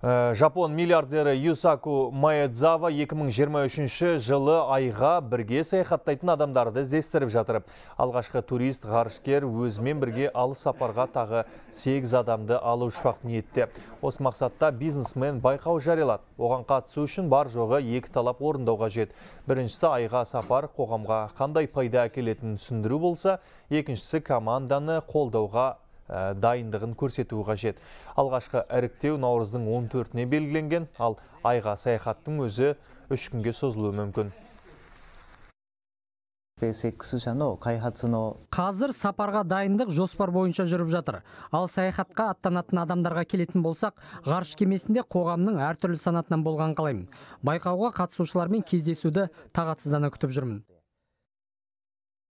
Э, Жапон миллиардері Юсаку Маэдзава 2023 жылы айға бірге саяхаттайтын адамдарды зестіріп жатырып. Алғашқы турист ғарышкер өзімен бірге алыс сапарға тағы 8 адамды алы ұшпақ ниетте. Осы мақсатта бизнесмен байқау жариялады. Оған қатысу үшін бар жоғы екі талап орындауға жет. Біріншісі айға сапар қоғамға қандай пайда әкелетінін түсіндіру болса, екіншісі команданы қолдауға Э, дайындығын көрсету қажет алғашқы әріктеу наурыздың 14-не белгіленген ал айға саяхаттың өзі үш күнге созылуы мүмкін қазір сапарға дайындық жоспар бойынша жүріп жатыр ал саяхатқа аттанатын адамдарға келетін болсақ ғарыш кемесінде қоғамның әртүрлі санатынан болған қалаймын байқауға қатысушылармен кездесуді тағатсыздана күтіп жүрмін